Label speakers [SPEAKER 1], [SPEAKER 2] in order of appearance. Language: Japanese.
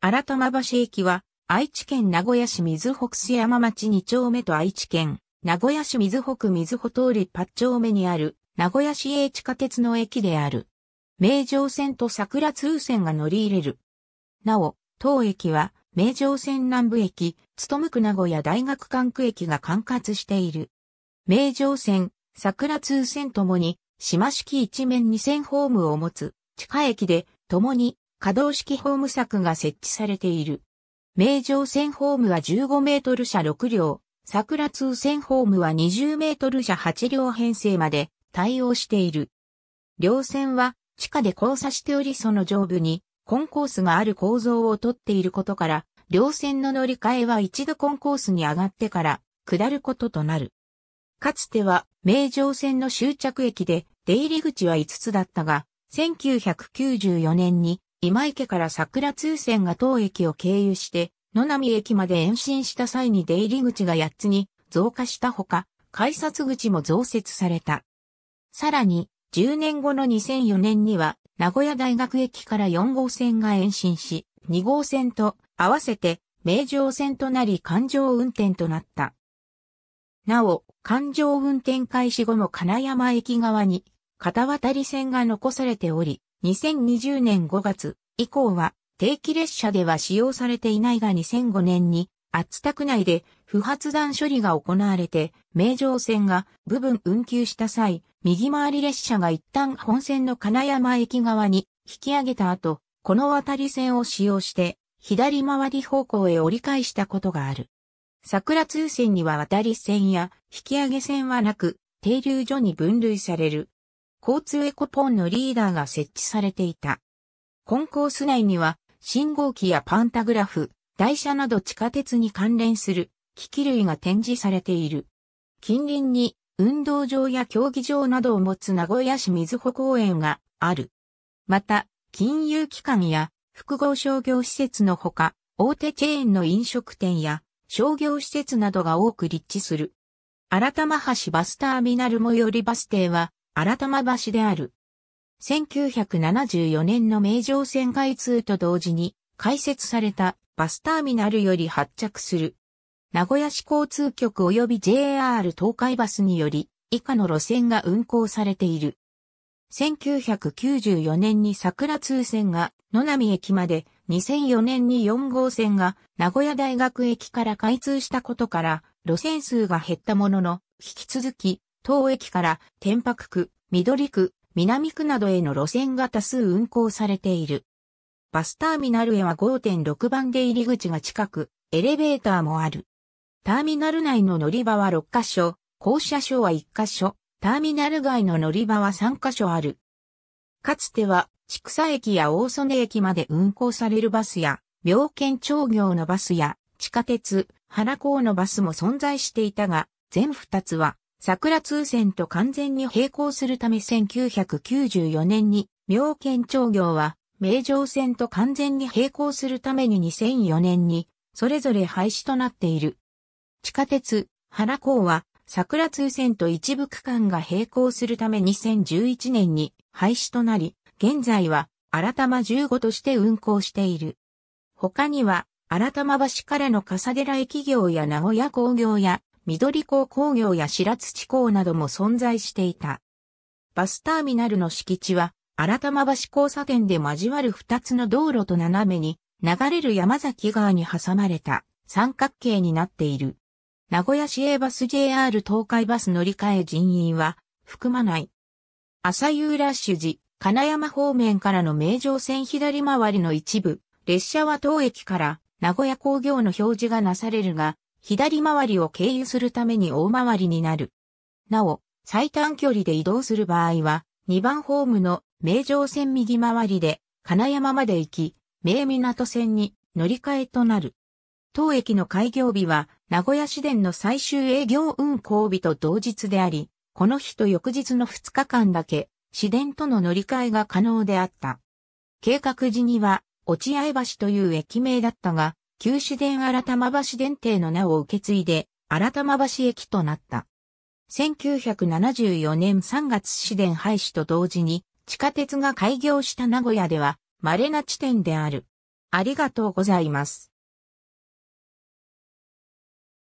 [SPEAKER 1] 新玉橋駅は、愛知県名古屋市水北須山町2丁目と愛知県、名古屋市水北水穂通り8丁目にある、名古屋市営地下鉄の駅である。名城線と桜通線が乗り入れる。なお、当駅は、名城線南部駅、務く名古屋大学管区駅が管轄している。名城線、桜通線ともに、島式一面二線ホームを持つ、地下駅で、ともに、可動式ホーム柵が設置されている。名城線ホームは15メートル車6両、桜通線ホームは20メートル車8両編成まで対応している。両線は地下で交差しておりその上部にコンコースがある構造をとっていることから、両線の乗り換えは一度コンコースに上がってから下ることとなる。かつては名城線の終着駅で出入り口は5つだったが、1994年に今池から桜通線が当駅を経由して、野波駅まで延伸した際に出入り口が8つに増加したほか、改札口も増設された。さらに、10年後の2004年には、名古屋大学駅から4号線が延伸し、2号線と合わせて名城線となり環状運転となった。なお、環状運転開始後も金山駅側に片渡り線が残されており、2020年5月以降は定期列車では使用されていないが2005年に厚田区内で不発弾処理が行われて名城線が部分運休した際、右回り列車が一旦本線の金山駅側に引き上げた後、この渡り線を使用して左回り方向へ折り返したことがある。桜通線には渡り線や引き上げ線はなく、停留所に分類される。交通エコポンのリーダーが設置されていた。コンコース内には、信号機やパンタグラフ、台車など地下鉄に関連する機器類が展示されている。近隣に運動場や競技場などを持つ名古屋市水穂公園がある。また、金融機関や複合商業施設のほか、大手チェーンの飲食店や商業施設などが多く立地する。新玉橋バスターミナル最寄りバス停は、改ま橋である。1974年の名城線開通と同時に開設されたバスターミナルより発着する。名古屋市交通局及び JR 東海バスにより以下の路線が運行されている。1994年に桜通線が野波駅まで、2004年に4号線が名古屋大学駅から開通したことから路線数が減ったものの、引き続き当駅から天白区、緑区、南区などへの路線が多数運行されている。バスターミナルへは5.6番出入り口が近く、エレベーターもある。ターミナル内の乗り場は6カ所、降車所は1カ所、ターミナル外の乗り場は3カ所ある。かつては、畜産駅や大曽根駅まで運行されるバスや、病県町業のバスや、地下鉄、原港のバスも存在していたが、全2つは桜通線と完全に並行するため1994年に、妙見町業は、名城線と完全に並行するために2004年に、それぞれ廃止となっている。地下鉄、原港は、桜通線と一部区間が並行するため2011年に廃止となり、現在は、新玉15として運行している。他には、新玉橋からの笠寺駅業や名古屋工業や緑港工業や白土港なども存在していた。バスターミナルの敷地は、新玉橋交差点で交わる二つの道路と斜めに、流れる山崎川に挟まれた三角形になっている。名古屋市営バス JR 東海バス乗り換え人員は含まない。朝夕ラッシュ時、金山方面からの名城線左回りの一部、列車は当駅から名古屋工業の表示がなされるが、左回りを経由するために大回りになる。なお、最短距離で移動する場合は、2番ホームの名城線右回りで金山まで行き、名港線に乗り換えとなる。当駅の開業日は、名古屋市電の最終営業運行日と同日であり、この日と翌日の2日間だけ、市電との乗り換えが可能であった。計画時には、落合橋という駅名だったが、旧市電新玉橋電停の名を受け継いで、新玉橋駅となった。1974年3月市電廃止と同時に、地下鉄が開業した名古屋では、稀な地点である。ありがとうございます。